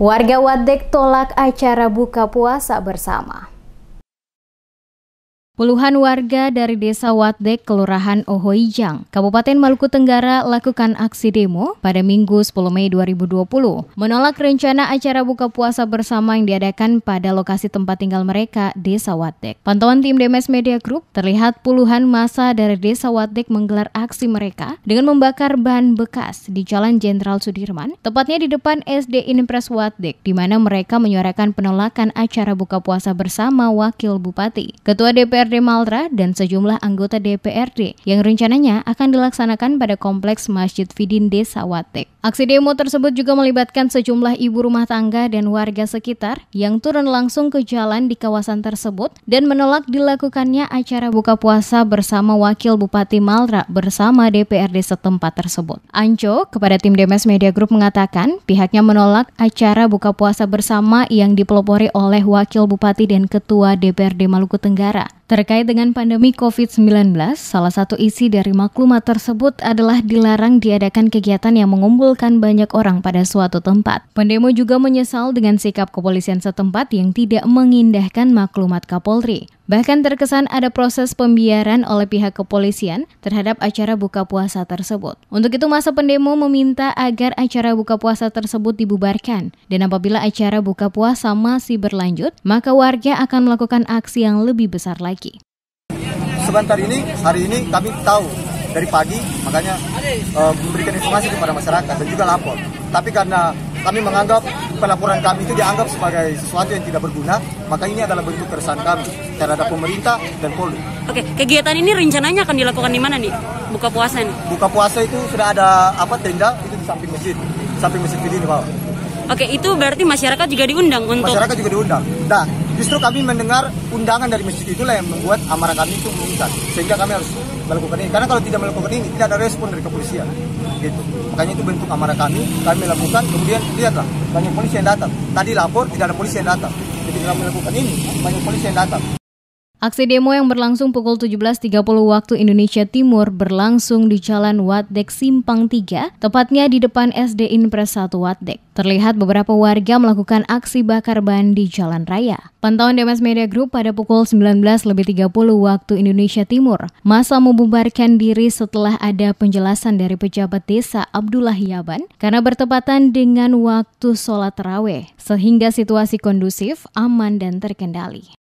Warga Wadek tolak acara buka puasa bersama. Puluhan warga dari Desa Watdek, Kelurahan Ohoijang, Kabupaten Maluku Tenggara lakukan aksi demo pada Minggu 10 Mei 2020 menolak rencana acara buka puasa bersama yang diadakan pada lokasi tempat tinggal mereka, Desa Watdek. Pantauan tim DMS Media Group terlihat puluhan masa dari Desa Watdek menggelar aksi mereka dengan membakar bahan bekas di Jalan Jenderal Sudirman, tepatnya di depan SD Inpres Watdek, di mana mereka menyuarakan penolakan acara buka puasa bersama Wakil Bupati. Ketua DPR DPRD Maltra dan sejumlah anggota DPRD yang rencananya akan dilaksanakan pada kompleks Masjid Fidin Desa Watek. Aksi demo tersebut juga melibatkan sejumlah ibu rumah tangga dan warga sekitar yang turun langsung ke jalan di kawasan tersebut dan menolak dilakukannya acara buka puasa bersama Wakil Bupati Maltra bersama DPRD setempat tersebut. Anco kepada tim Demes Media Group mengatakan pihaknya menolak acara buka puasa bersama yang dipelopori oleh Wakil Bupati dan Ketua DPRD Maluku Tenggara. Terkait dengan pandemi COVID-19, salah satu isi dari maklumat tersebut adalah dilarang diadakan kegiatan yang mengumpulkan banyak orang pada suatu tempat. Pendemo juga menyesal dengan sikap kepolisian setempat yang tidak mengindahkan maklumat Kapolri. Bahkan terkesan ada proses pembiaran oleh pihak kepolisian terhadap acara buka puasa tersebut. Untuk itu masa pendemo meminta agar acara buka puasa tersebut dibubarkan dan apabila acara buka puasa masih berlanjut, maka warga akan melakukan aksi yang lebih besar lagi. Sebentar ini, hari ini kami tahu dari pagi, makanya uh, memberikan informasi kepada masyarakat dan juga lapor. Tapi karena kami menganggap pelaporan kami itu dianggap sebagai sesuatu yang tidak berguna, maka ini adalah bentuk keresahan kami terhadap pemerintah dan Polri. Oke, kegiatan ini rencananya akan dilakukan di mana nih? Buka puasa nih? Buka puasa itu sudah ada apa tenda itu di samping masjid, samping masjid ini pak. Oke, itu berarti masyarakat juga diundang untuk masyarakat juga diundang. Nah, justru kami mendengar undangan dari masjid itulah yang membuat amarah kami itu meningkat, sehingga kami harus melakukan ini karena kalau tidak melakukan ini tidak ada respon dari kepolisian gitu makanya itu bentuk amarah kami kami lakukan kemudian lihatlah banyak polisi yang datang tadi lapor tidak ada polisi yang datang jadi kami melakukan ini banyak polisi yang datang Aksi demo yang berlangsung pukul 17.30 waktu Indonesia Timur berlangsung di Jalan Watdek Simpang 3, tepatnya di depan SD Inpres 1 Watdek. Terlihat beberapa warga melakukan aksi bakar ban di jalan raya. Pantauan Demes Media Group pada pukul 19.30 waktu Indonesia Timur, masa membubarkan diri setelah ada penjelasan dari pejabat desa Abdullah Yaban karena bertepatan dengan waktu sholat terawih, sehingga situasi kondusif, aman, dan terkendali.